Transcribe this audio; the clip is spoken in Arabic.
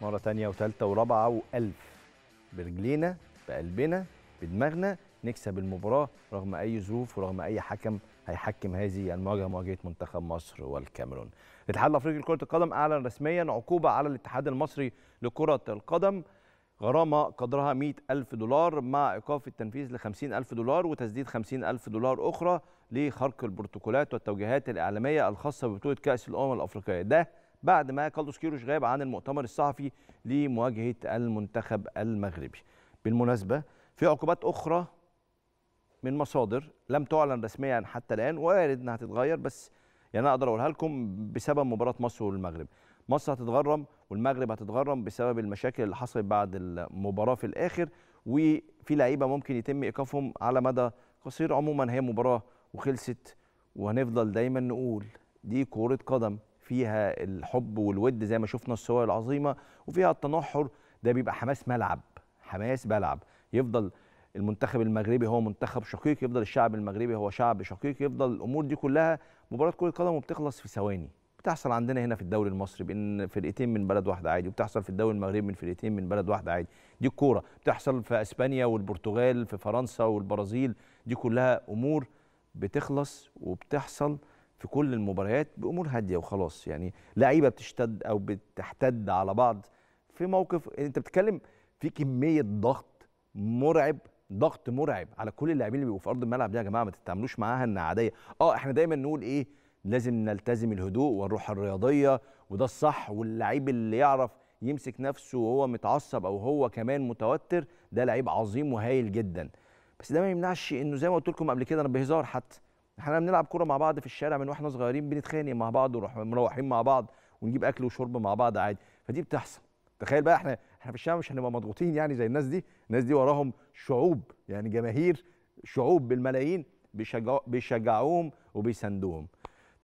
مرة تانية وتالتة ورابعة وألف برجلينا بقلبنا بدماغنا نكسب المباراة رغم أي ظروف ورغم أي حكم هيحكم هذه المواجهة مواجهة منتخب مصر والكاميرون. الاتحاد الأفريقي لكرة القدم أعلن رسميا عقوبة على الاتحاد المصري لكرة القدم غرامة قدرها 100 ألف دولار مع إيقاف التنفيذ ل 50 ألف دولار وتسديد 50 ألف دولار أخرى لخرق البروتوكولات والتوجيهات الإعلامية الخاصة ببطولة كأس الأمم الأفريقية ده بعد ما كالدوس كيروش غاب عن المؤتمر الصحفي لمواجهه المنتخب المغربي. بالمناسبه في عقوبات اخرى من مصادر لم تعلن رسميا حتى الان وارد انها تتغير بس يعني اقدر اقولها لكم بسبب مباراه مصر والمغرب. مصر هتتغرم والمغرب هتتغرم بسبب المشاكل اللي حصلت بعد المباراه في الاخر وفي لعيبه ممكن يتم ايقافهم على مدى قصير عموما هي مباراه وخلصت وهنفضل دايما نقول دي كره قدم فيها الحب والود زي ما شفنا الصور العظيمه وفيها التنحر ده بيبقى حماس ملعب حماس ملعب يفضل المنتخب المغربي هو منتخب شقيق يفضل الشعب المغربي هو شعب شقيق يفضل الامور دي كلها مباراه كره قدم وبتخلص في ثواني بتحصل عندنا هنا في الدوري المصري بان فرقتين من بلد واحده عادي وبتحصل في الدوري المغربي من فرقتين من بلد واحده عادي دي الكوره بتحصل في اسبانيا والبرتغال في فرنسا والبرازيل دي كلها امور بتخلص وبتحصل في كل المباريات بامور هاديه وخلاص يعني لعيبه بتشتد او بتحتد على بعض في موقف انت بتتكلم في كميه ضغط مرعب ضغط مرعب على كل اللاعبين اللي بيبقوا في ارض الملعب دي يا جماعه ما تتعاملوش معاها انها عاديه اه احنا دايما نقول ايه لازم نلتزم الهدوء والروح الرياضيه وده الصح واللعيب اللي يعرف يمسك نفسه وهو متعصب او هو كمان متوتر ده لعيب عظيم وهايل جدا بس ده ما يمنعش انه زي ما قلت لكم قبل كده انا بهزار حتى احنا بنلعب كوره مع بعض في الشارع من واحنا صغيرين بنتخانق مع بعض ونروح مروحين مع بعض ونجيب اكل وشرب مع بعض عادي فدي بتحصل تخيل بقى احنا احنا في الشارع مش هنبقى مضغوطين يعني زي الناس دي الناس دي وراهم شعوب يعني جماهير شعوب بالملايين بيشجعوهم وبيسندوهم